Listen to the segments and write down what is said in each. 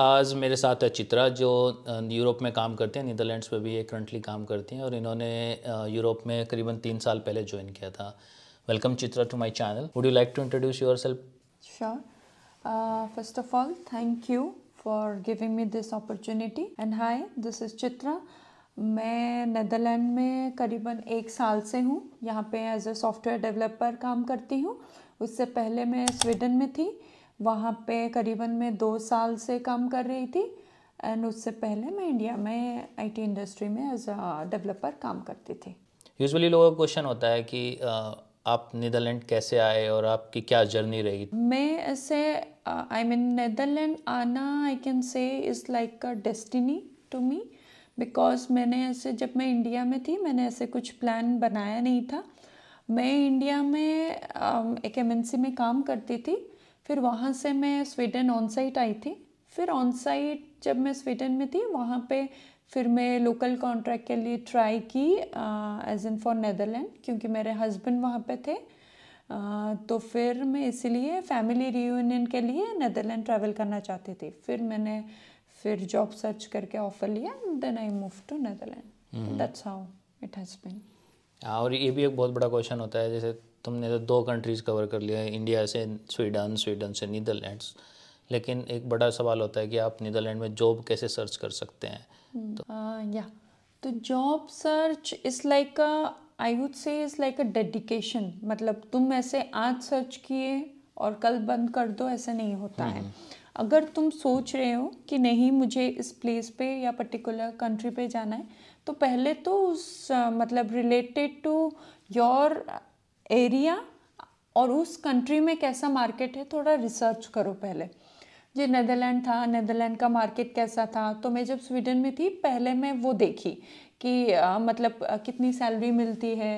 आज मेरे साथ है चित्रा जो यूरोप में काम करती हैं नीदरलैंड्स में भी ये करंटली काम करती हैं और इन्होंने यूरोप में करीबन तीन साल पहले ज्वाइन किया था welcome Chitra to my channel would you like to introduce yourself sure first of all thank you for giving me this opportunity and hi this is Chitra मैं नदरलैंड में करीबन एक साल से हूँ यहाँ पे एज अ सॉफ्टवेयर डेवलपर काम करती हूँ उससे पहले मैं स्वीडन में थी वहाँ पे करीबन मैं दो साल से काम कर रही थी एंड उससे पहले मैं इंडिया में आईटी इंडस्ट्री में एज अ डेवलपर काम करती थी यूजुअली लोगों का क्वेश्चन होता है कि आप नीदरलैंड कैसे आए और आपकी क्या जर्नी रही मैं ऐसे आई मीन नीदरलैंड आना I can say is like a destiny to me because मैंने ऐसे जब मैं इंडिया में थी मैंने ऐसे कुछ प्लान बनाया नहीं था मैं इंडिया में एक एमएनसी में काम करती थी फिर वहाँ से मैं स्वीडन ऑन साइट आई थी फिर ऑन साइट जब मैं स्वीडन में थी वहाँ पे फिर मैं लोकल कॉन्ट्रैक्ट के लिए ट्राई की एज इन फॉर नैदरलैंड क्योंकि मेरे हस्बैंड वहाँ पे थे आ, तो फिर मैं इसीलिए फैमिली रीयूनियन के लिए नैदरलैंड ट्रैवल करना चाहती थी फिर मैंने फिर जॉब सर्च करके ऑफर लिया then I move to Netherland that's how it has been और ये भी एक बहुत बड़ा क्वेश्चन होता है जैसे तुमने तो दो कंट्रीज़ कवर कर लिया है इंडिया से स्वीडन स्वीडन से नीदरलैंड्स लेकिन एक बड़ा सवाल होता है कि आप नीदरलैंड में जॉब कैसे सर्च कर सकते हैं hmm, तो या तो job search is like I would say is like a dedication मतलब तुम ऐसे आज सर्च किए और कल बंद कर दो ऐसा नहीं होता है hmm, hmm. अगर तुम सोच रहे हो कि नहीं मुझे इस प्लेस पे या पर्टिकुलर कंट्री पे जाना है तो पहले तो उस मतलब रिलेटेड टू योर एरिया और उस कंट्री में कैसा मार्केट है थोड़ा रिसर्च करो पहले ये नदरलैंड था नदरलैंड का मार्केट कैसा था तो मैं जब स्वीडन में थी पहले मैं वो देखी कि आ, मतलब आ, कितनी सैलरी मिलती है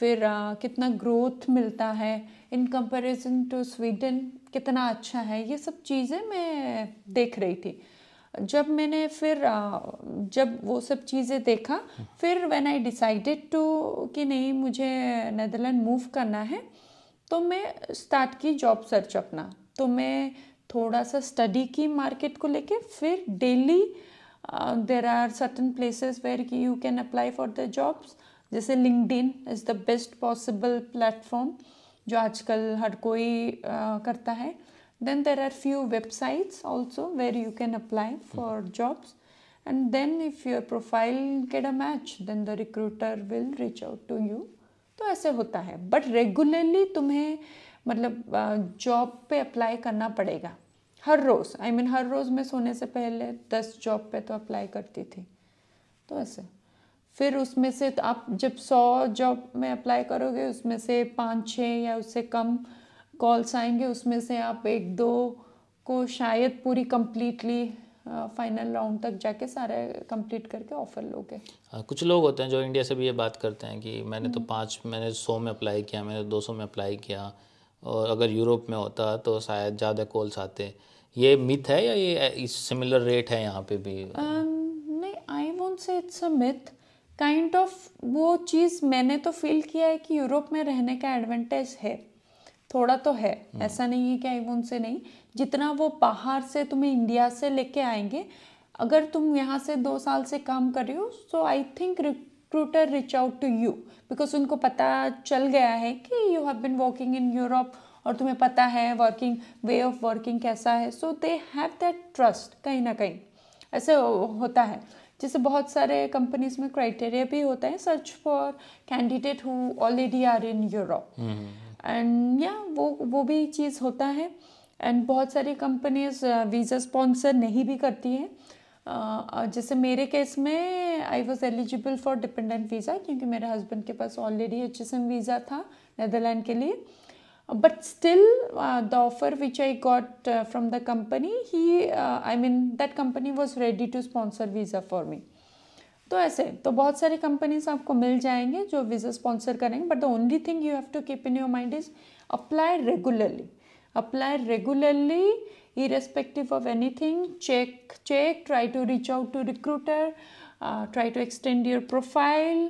फिर आ, कितना ग्रोथ मिलता है इन कंपैरिजन टू स्वीडन कितना अच्छा है ये सब चीज़ें मैं देख रही थी जब मैंने फिर जब वो सब चीज़ें देखा फिर व्हेन आई डिसाइडेड टू कि नहीं मुझे नदरलैंड मूव करना है तो मैं स्टार्ट की जॉब सर्च अपना तो मैं थोड़ा सा स्टडी की मार्केट को लेके फिर daily there are certain places where की you can apply for the jobs जैसे LinkedIn is the best possible platform जो आजकल हर कोई uh, करता है Then there are few websites also where you can apply for mm-hmm. jobs and then if your profile get a match then the recruiter will reach out to you तो ऐसे होता है but regularly तुम्हें मतलब job पे apply करना पड़ेगा हर रोज़ आई I मीन mean, हर रोज़ मैं सोने से पहले दस जॉब पे तो अप्लाई करती थी तो ऐसे फिर उसमें से तो आप जब सौ जॉब में अप्लाई करोगे उसमें से पाँच छः या उससे कम कॉल्स आएंगे उसमें से आप एक दो को शायद पूरी कम्प्लीटली फाइनल राउंड तक जाके सारे कंप्लीट करके ऑफर लोगे हाँ, कुछ लोग होते हैं जो इंडिया से भी ये बात करते हैं कि मैंने तो हम्म। पाँच मैंने सौ में अप्लाई किया मैंने दो सौ में अप्लाई किया और अगर यूरोप में होता तो शायद ज़्यादा कॉल्स आते ये मिथ है या ये सिमिलर रेट है यहाँ पे भी नहीं I won't say it's a myth kind of वो चीज़ मैंने तो फील किया है कि यूरोप में रहने का एडवांटेज है थोड़ा तो है हम्म। ऐसा नहीं है कि आई उनसे नहीं जितना वो बाहर से तुम्हें इंडिया से लेके आएंगे अगर तुम यहाँ से दो साल से काम कर रहे हो so I think recruiter reach out to you because उनको पता चल गया है कि you have been working in Europe और तुम्हें पता है वर्किंग वे ऑफ वर्किंग कैसा है so they have that trust कहीं ना कहीं ऐसे होता है जैसे बहुत सारे कंपनीज में क्राइटेरिया भी होता है search for candidate who already are in Europe and या वो वो भी चीज़ होता है एंड बहुत सारी कंपनीज वीज़ा स्पॉन्सर नहीं भी करती हैं Uh, जैसे मेरे केस में I was eligible for dependent visa क्योंकि मेरे हस्बैंड के पास already H S M visa था नदरलैंड के लिए but still the offer which I got from the company ही I mean that company was ready to sponsor visa for me तो ऐसे तो बहुत सारी कंपनीज आपको मिल जाएंगे जो वीज़ा स्पॉन्सर करेंगे but the only thing you have to keep in your mind is apply regularly apply regularly irrespective of anything check check try to reach out to recruiter try to extend your profile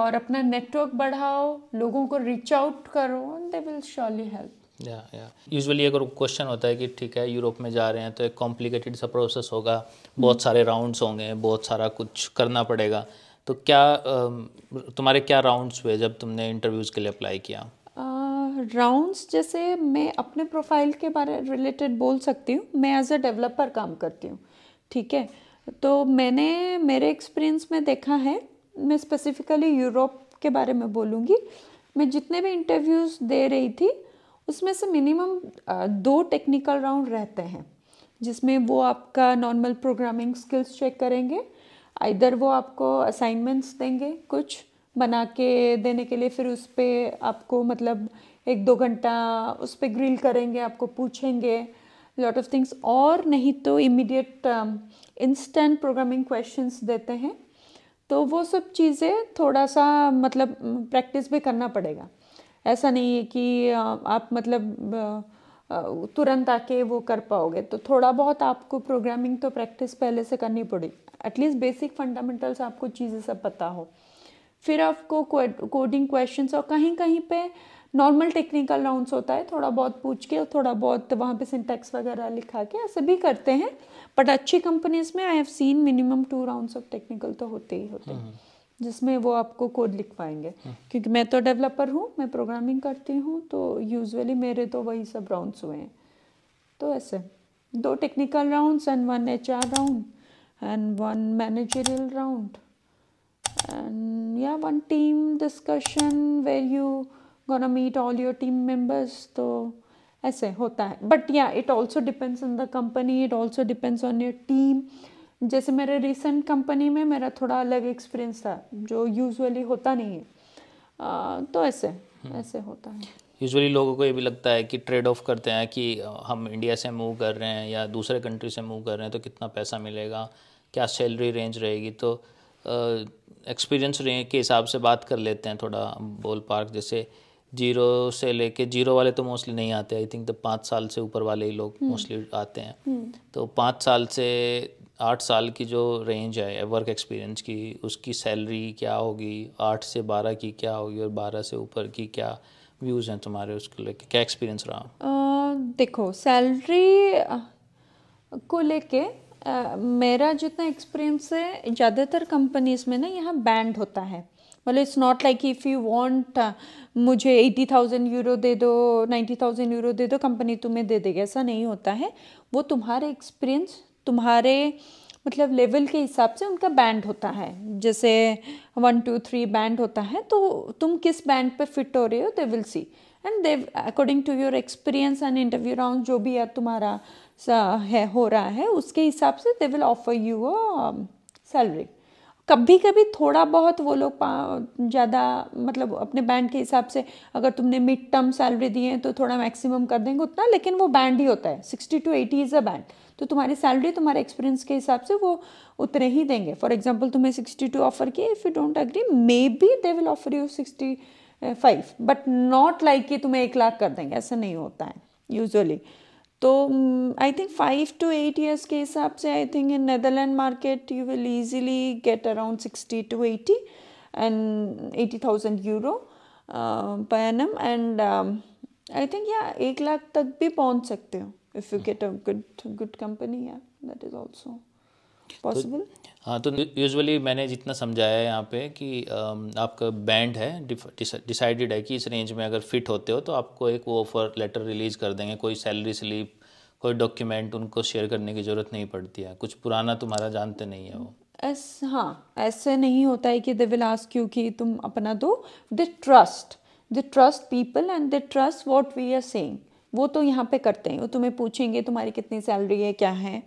और अपना network बढ़ाओ लोगों को reach out करो they will surely help या या usually अगर question होता है कि ठीक है यूरोप में जा रहे हैं तो एक कॉम्प्लिकेटेड सा प्रोसेस होगा बहुत सारे राउंड्स होंगे बहुत सारा कुछ करना पड़ेगा तो क्या तुम्हारे क्या राउंड्स हुए जब तुमने इंटरव्यूज़ के लिए अप्लाई किया राउंड्स जैसे मैं अपने प्रोफाइल के बारे रिलेटेड बोल सकती हूँ मैं एज अ डेवलपर काम करती हूँ ठीक है तो मैंने मेरे एक्सपीरियंस में देखा है मैं स्पेसिफिकली यूरोप के बारे में बोलूँगी मैं जितने भी इंटरव्यूज़ दे रही थी उसमें से मिनिमम दो टेक्निकल राउंड रहते हैं जिसमें वो आपका नॉर्मल प्रोग्रामिंग स्किल्स चेक करेंगे इधर वो आपको असाइनमेंट्स देंगे कुछ बना के देने के लिए फिर उस पर आपको मतलब एक दो घंटा उस पर ग्रिल करेंगे आपको पूछेंगे लॉट ऑफ थिंग्स और नहीं तो इमीडिएट इंस्टेंट प्रोग्रामिंग क्वेश्चंस देते हैं तो वो सब चीज़ें थोड़ा सा मतलब प्रैक्टिस भी करना पड़ेगा ऐसा नहीं है कि आप मतलब तुरंत आके वो कर पाओगे तो थोड़ा बहुत आपको प्रोग्रामिंग तो प्रैक्टिस पहले से करनी पड़ी एटलीस्ट बेसिक फंडामेंटल्स आपको चीज़ें सब पता हो फिर आपको कोडिंग क्वेश्चंस और कहीं कहीं पे नॉर्मल टेक्निकल राउंड्स होता है थोड़ा बहुत पूछ के थोड़ा बहुत वहाँ पे सिंटेक्स वगैरह लिखा के ऐसे भी करते हैं बट अच्छी कंपनीज में I have seen minimum two rounds of technical तो होते ही होते हैं हम्म। जिसमें वो आपको कोड लिख पाएंगे हम्म। क्योंकि मैं तो डेवलपर हूँ मैं प्रोग्रामिंग करती हूँ तो यूजुअली मेरे तो वही सब राउंड्स हुए हैं तो ऐसे दो technical rounds and one H R round and one managerial round and या one team discussion where you gonna meet all your team members तो ऐसे होता है but yeah it also depends on the company it also depends on your team जैसे मेरे recent company में मेरा थोड़ा अलग एक्सपीरियंस था जो यूजुअली होता नहीं है आ, तो ऐसे हम्म। ऐसे होता है यूजुअली लोगों को ये भी लगता है कि ट्रेड ऑफ करते हैं कि हम इंडिया से मूव कर रहे हैं या दूसरे कंट्री से मूव कर रहे हैं तो कितना पैसा मिलेगा क्या सैलरी रेंज रहेगी तो एक्सपीरियंस रेंज के हिसाब से बात कर लेते हैं थोड़ा बोल पार्क जैसे जीरो से लेके जीरो वाले तो मोस्टली नहीं आते आई थिंक तो पाँच साल से ऊपर वाले ही लोग मोस्टली हम्म। आते हैं हम्म। तो पाँच साल से आठ साल की जो रेंज है वर्क एक्सपीरियंस की उसकी सैलरी क्या होगी आठ से बारह की क्या होगी और बारह से ऊपर की क्या व्यूज़ हैं तुम्हारे उसके लेके क्या एक्सपीरियंस रहा आ, देखो सैलरी को लेके मेरा जितना एक्सपीरियंस है ज़्यादातर कंपनीज़ में ना यहाँ बैंड होता है मतलब it's not like if you want मुझे एटी थाउजेंड यूरो दे दो नाइन्टी थाउजेंड यूरो दे दो कंपनी तुम्हें दे देगी ऐसा नहीं होता है वो तुम्हारे एक्सपीरियंस तुम्हारे मतलब लेवल के हिसाब से उनका बैंड होता है जैसे वन टू थ्री बैंड होता है तो तुम किस बैंड पे फिट हो रहे हो they will see and they according to your experience and interview round जो भी तुम्हारा है हो रहा है उसके हिसाब से they will offer you a salary कभी कभी थोड़ा बहुत वो लोग ज़्यादा मतलब अपने बैंड के हिसाब से अगर तुमने मिड टर्म सैलरी दी है तो थोड़ा मैक्सिमम कर देंगे उतना लेकिन वो बैंड ही होता है sixty to eighty is a band तो तुम्हारी सैलरी तुम्हारे एक्सपीरियंस के हिसाब से वो उतने ही देंगे फॉर एग्जाम्पल तुम्हें सिक्सटी टू ऑफर किए if you don't agree may be they will offer you sixty five but not like कि तुम्हें एक लाख कर देंगे ऐसा नहीं होता है यूजअली तो I think five to eight years के हिसाब से I think in Netherland market you will easily get around sixty to eighty and eighty thousand euro पर एंड आई थिंक या एक लाख तक भी पहुंच सकते हो if you get a good good company या दैट इज़ ऑल्सो पॉसिबल तो हाँ तो यूजुअली मैंने जितना समझाया है यहाँ पे कि आपका बैंड है डिसाइडेड है कि इस रेंज में अगर फिट होते हो तो आपको एक वो ऑफर लेटर रिलीज़ कर देंगे कोई सैलरी स्लिप कोई डॉक्यूमेंट उनको शेयर करने की ज़रूरत नहीं पड़ती है कुछ पुराना तुम्हारा जानते नहीं है वो एस हाँ ऐसे नहीं होता है कि दे विल आस्क यू कि तुम अपना दो they trust they trust people and they trust what we are saying वो तो यहाँ पे करते हैं वो तुम्हें पूछेंगे तुम्हारी कितनी सैलरी है क्या है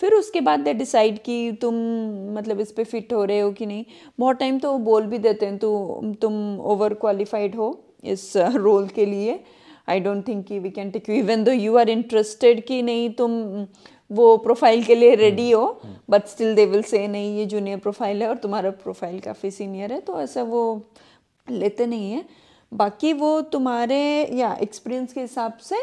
फिर उसके बाद दे डिसाइड कि तुम मतलब इस पर फिट हो रहे हो कि नहीं बहुत टाइम तो बोल भी देते हैं तो तुम ओवर क्वालिफाइड हो इस रोल uh, के लिए आई डोंट थिंक कि we can take you even though you are interested कि नहीं तुम वो प्रोफाइल के लिए रेडी हम्म, हो but still they will say नहीं ये जूनियर प्रोफाइल है और तुम्हारा प्रोफाइल काफ़ी सीनियर है तो ऐसा वो लेते नहीं है बाकी वो तुम्हारे या एक्सपीरियंस के हिसाब से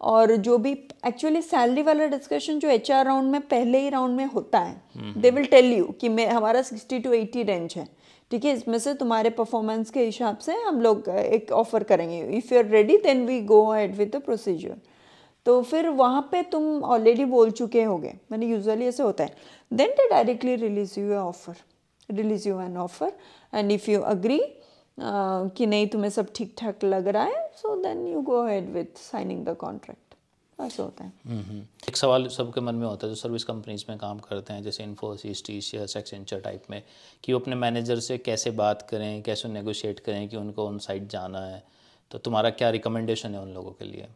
और जो भी एक्चुअली सैलरी वाला डिस्कशन जो एच राउंड में पहले ही राउंड में होता है दे विल टेल यू कि मैं हमारा सिक्सटी टू एटी रेंज है ठीक है इसमें से तुम्हारे परफॉर्मेंस के हिसाब से हम लोग एक ऑफर करेंगे if you are ready then we go ahead with the procedure तो फिर वहाँ पे तुम ऑलरेडी बोल चुके होगे मैंने यूजुअली ऐसे होता है then they directly release you offer release you an offer and if you agree कि नहीं तुम्हें सब ठीक ठाक लग रहा है so then you go ahead with signing the contract ऐसा होता है एक सवाल सबके मन में होता है जो सर्विस कंपनीज में काम करते हैं जैसे Infosys T C S Accenture type में कि वो अपने मैनेजर से कैसे बात करें कैसे नेगोशिएट करें कि उनको ऑन साइट जाना है तो तुम्हारा क्या रिकमेंडेशन है उन लोगों के लिए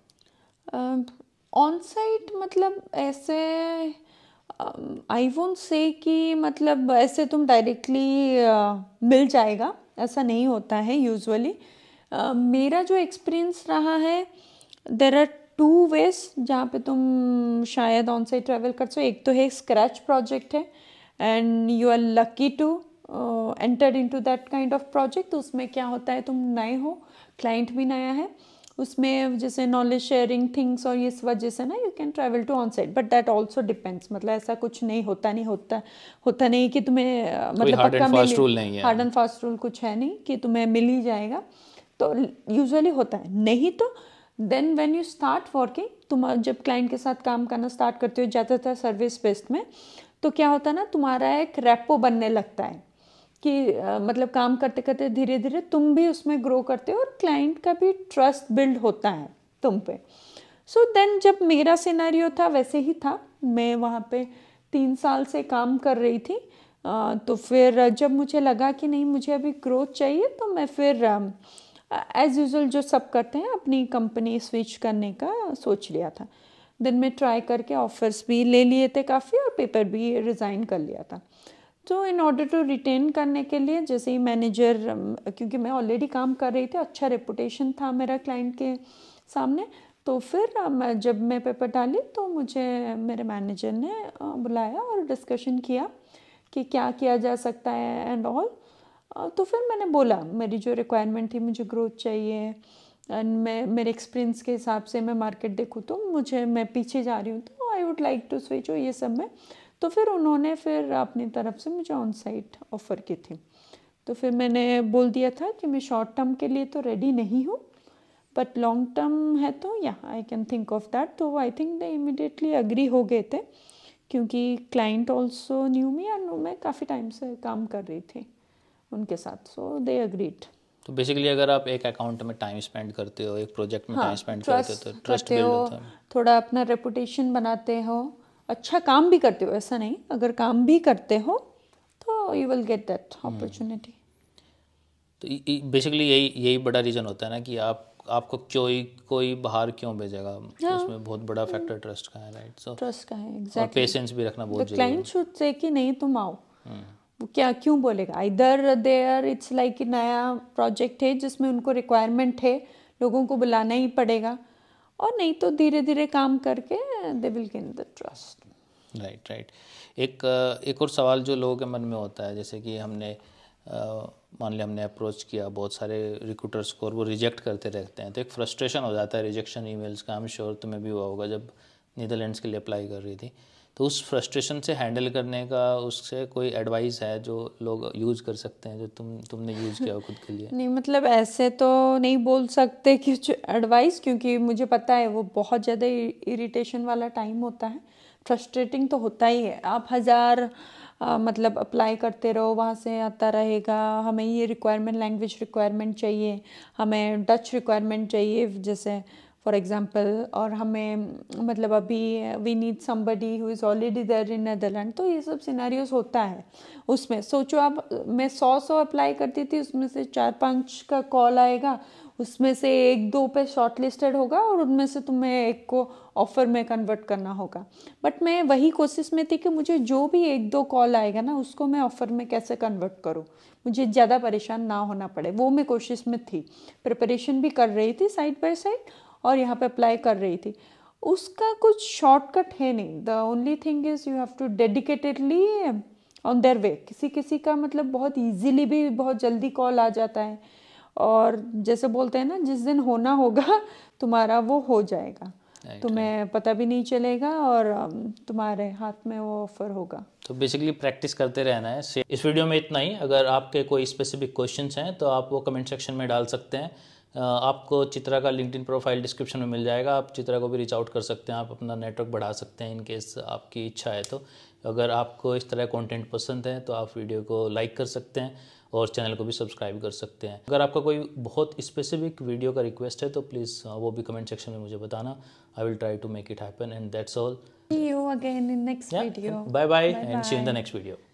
ऑन uh, साइट मतलब ऐसे आई वोंट से कि मतलब ऐसे तुम डायरेक्टली uh, मिल जाएगा ऐसा नहीं होता है यूजुअली मेरा जो एक्सपीरियंस रहा है देर आर टू वेज जहाँ पे तुम शायद ऑन साइड ट्रैवल कर सो एक तो है स्क्रैच प्रोजेक्ट है and you are lucky to enter into that kind of project तो उसमें क्या होता है तुम नए हो क्लाइंट भी नया है उसमें जैसे नॉलेज शेयरिंग थिंग्स और इस वजह से ना you can travel to onsite but that also depends मतलब ऐसा कुछ नहीं होता नहीं होता होता नहीं कि तुम्हें मतलब पक्का मिल हार्ड एंड फास्ट रूल कुछ है नहीं कि तुम्हें मिल ही जाएगा तो यूजुअली होता है नहीं तो then when you start working तुम जब क्लाइंट के साथ काम करना स्टार्ट करते हो ज़्यादातर सर्विस बेस्ड में तो क्या होता है ना तुम्हारा एक रेपो बनने लगता है कि आ, मतलब काम करते करते धीरे धीरे तुम भी उसमें ग्रो करते हो और क्लाइंट का भी ट्रस्ट बिल्ड होता है तुम पे सो so देन जब मेरा सिनेरियो था वैसे ही था मैं वहाँ पे तीन साल से काम कर रही थी आ, तो फिर जब मुझे लगा कि नहीं मुझे अभी ग्रोथ चाहिए तो मैं फिर एज़ यूजल जो सब करते हैं अपनी कंपनी स्विच करने का सोच लिया था देन मैं ट्राई करके ऑफर्स भी ले लिए थे काफ़ी और पेपर भी रिज़ाइन कर लिया था तो इन ऑर्डर टू रिटेन करने के लिए जैसे ही मैनेजर um, क्योंकि मैं ऑलरेडी काम कर रही थी अच्छा रेपुटेशन था मेरा क्लाइंट के सामने तो फिर um, जब मैं पेपर डाली तो मुझे मेरे मैनेजर ने uh, बुलाया और डिस्कशन किया कि क्या किया जा सकता है एंड ऑल uh, तो फिर मैंने बोला मेरी जो रिक्वायरमेंट थी मुझे ग्रोथ चाहिए एंड मैं मेरे एक्सपीरियंस के हिसाब से मैं मार्केट देखूँ तो मुझे मैं पीछे जा रही हूँ तो I would like to switch हो ये सब मैं तो फिर उन्होंने फिर अपनी तरफ से मुझे ऑन साइट ऑफ़र की थी तो फिर मैंने बोल दिया था कि मैं शॉर्ट टर्म के लिए तो रेडी नहीं हूँ बट लॉन्ग टर्म है तो या I can think of that तो I think they immediately agree हो गए थे क्योंकि client also knew me and मैं काफ़ी टाइम से काम कर रही थी उनके साथ सो दे अग्रीड तो बेसिकली अगर आप एक अकाउंट में टाइम स्पेंड करते हो एक प्रोजेक्ट में हाँ, टाइम स्पेंड करते हो तो ट्रस्ट बिल्ड होता है थोड़ा अपना रेपुटेशन बनाते हो अच्छा काम भी करते हो ऐसा नहीं अगर काम भी करते हो तो you will get that opportunity तो बेसिकली यही यही बड़ा रीज़न होता है ना कि आप आपको कोई कोई बाहर क्यों भेजेगा हाँ। उसमें बहुत बड़ा फैक्टर ट्रस्ट का है राइट सो ट्रस्ट का है एग्जैक्टली और पेशेंस भी रखना बहुत जरूरी है क्लाइंट शुड से कि नहीं तुम आओ हम्म। वो क्या क्यों बोलेगा इधर देयर इट्स लाइक नया प्रोजेक्ट है जिसमें उनको रिक्वायरमेंट है लोगों को बुलाना ही पड़ेगा और नहीं तो धीरे धीरे काम करके they will gain the trust right right एक एक और सवाल जो लोगों के मन में होता है जैसे कि हमने मान लिया हमने अप्रोच किया बहुत सारे रिक्रूटर्स को और वो रिजेक्ट करते रहते हैं तो एक फ्रस्ट्रेशन हो जाता है रिजेक्शन ई मेल्स का हम श्योर तुम्हें भी हुआ होगा जब नीदरलैंड्स के लिए अप्लाई कर रही थी तो उस फ्रस्ट्रेशन से हैंडल करने का उससे कोई एडवाइस है जो लोग यूज़ कर सकते हैं जो तुम तुमने यूज़ किया हो खुद के लिए नहीं मतलब ऐसे तो नहीं बोल सकते कुछ एडवाइस क्योंकि मुझे पता है वो बहुत ज़्यादा इरिटेशन वाला टाइम होता है फ्रस्ट्रेटिंग तो होता ही है आप हज़ार मतलब अप्लाई करते रहो वहाँ से आता रहेगा हमें ये रिक्वायरमेंट लैंग्वेज रिक्वायरमेंट चाहिए हमें डच रिक्वायरमेंट चाहिए जैसे फॉर एग्ज़ाम्पल और हमें मतलब अभी we need somebody who is already there in Netherland तो ये सब सिनेरियोस होता है उसमें सोचो आप मैं सौ सौ अप्लाई करती थी उसमें से चार पाँच का कॉल आएगा उसमें से एक दो पे शॉर्ट लिस्टेड होगा और उनमें से तुम्हें एक को ऑफ़र में कन्वर्ट करना होगा बट मैं वही कोशिश में थी कि मुझे जो भी एक दो कॉल आएगा ना उसको मैं ऑफ़र में कैसे कन्वर्ट करूँ मुझे ज़्यादा परेशान ना होना पड़े वो मैं कोशिश में थी प्रिपरेशन भी कर रही थी साइड बाय साइड और यहाँ पे अप्लाई कर रही थी उसका कुछ शॉर्टकट है नहीं the only thing is you have to dedicatedly on their way किसी किसी का मतलब बहुत ईजीली भी बहुत जल्दी कॉल आ जाता है और जैसे बोलते हैं ना जिस दिन होना होगा तुम्हारा वो हो जाएगा तुम्हें तो पता भी नहीं चलेगा और तुम्हारे हाथ में वो ऑफर होगा तो बेसिकली प्रैक्टिस करते रहना है इस वीडियो में इतना ही अगर आपके कोई स्पेसिफिक क्वेश्चंस हैं तो आप वो कमेंट सेक्शन में डाल सकते हैं आपको चित्रा का लिंकड प्रोफाइल डिस्क्रिप्शन में मिल जाएगा आप चित्रा को भी रीच आउट कर सकते हैं आप अपना नेटवर्क बढ़ा सकते हैं इनकेस आपकी इच्छा है तो अगर आपको इस तरह कंटेंट पसंद है तो आप वीडियो को लाइक कर सकते हैं और चैनल को भी सब्सक्राइब कर सकते हैं अगर आपका कोई बहुत स्पेसिफिक वीडियो का रिक्वेस्ट है तो प्लीज़ हाँ, वो भी कमेंट सेक्शन में मुझे बताना I will try to make it happen and that's all you again in next video bye bye and see in the next video